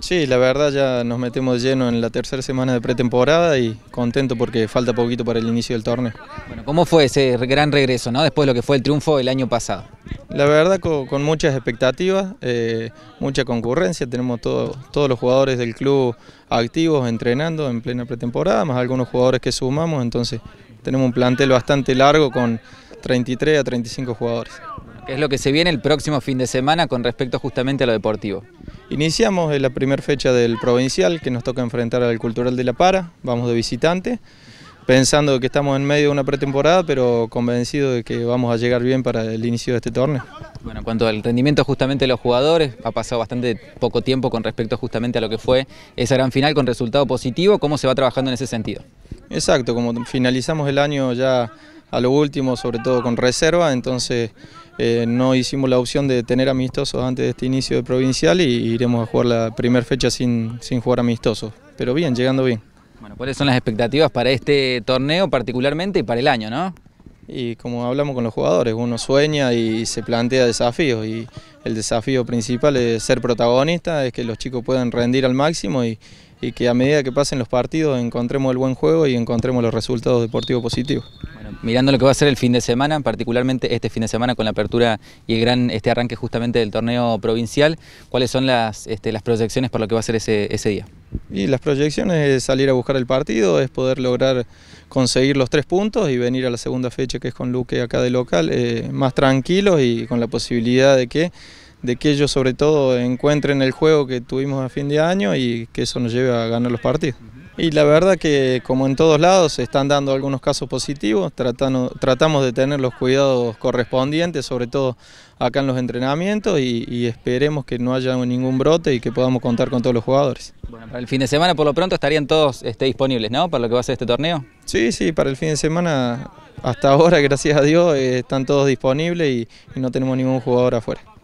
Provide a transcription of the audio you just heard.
Sí, la verdad ya nos metemos lleno en la tercera semana de pretemporada y contento porque falta poquito para el inicio del torneo. Bueno, ¿cómo fue ese gran regreso, después de lo que fue el triunfo del año pasado? La verdad con, muchas expectativas, eh, mucha concurrencia, tenemos todos los jugadores del club activos, entrenando en plena pretemporada, más algunos jugadores que sumamos, entonces tenemos un plantel bastante largo con 33 a 35 jugadores es lo que se viene el próximo fin de semana con respecto justamente a lo deportivo? Iniciamos en la primera fecha del provincial que nos toca enfrentar al Cultural de La Para, vamos de visitante, pensando que estamos en medio de una pretemporada, pero convencido de que vamos a llegar bien para el inicio de este torneo. Bueno, en cuanto al rendimiento justamente de los jugadores, ha pasado bastante poco tiempo con respecto justamente a lo que fue esa gran final con resultado positivo, ¿cómo se va trabajando en ese sentido? Exacto, como finalizamos el año ya a lo último, sobre todo con reserva, entonces eh, no hicimos la opción de tener amistosos antes de este inicio de provincial y iremos a jugar la primera fecha sin, jugar amistosos. Pero bien, llegando bien. Bueno, ¿cuáles son las expectativas para este torneo particularmente y para el año, no? Y como hablamos con los jugadores, uno sueña y se plantea desafíos y el desafío principal es ser protagonista, es que los chicos puedan rendir al máximo y que a medida que pasen los partidos encontremos el buen juego y encontremos los resultados deportivos positivos mirando lo que va a ser el fin de semana, particularmente este fin de semana con la apertura y el gran este arranque justamente del torneo provincial, ¿cuáles son las, este, las proyecciones para lo que va a ser ese, día? Y las proyecciones es salir a buscar el partido, es poder lograr conseguir los tres puntos y venir a la segunda fecha que es con Luque acá de local, eh, más tranquilos y con la posibilidad de que de que ellos sobre todo encuentren el juego que tuvimos a fin de año y que eso nos lleve a ganar los partidos. Y la verdad que como en todos lados se están dando algunos casos positivos, tratamos de tener los cuidados correspondientes, sobre todo acá en los entrenamientos y, esperemos que no haya ningún brote y que podamos contar con todos los jugadores. para el fin de semana por lo pronto estarían todos este, disponibles, ¿no? Para lo que va a ser este torneo. Sí, sí, para el fin de semana hasta ahora, gracias a Dios, eh, están todos disponibles y no tenemos ningún jugador afuera.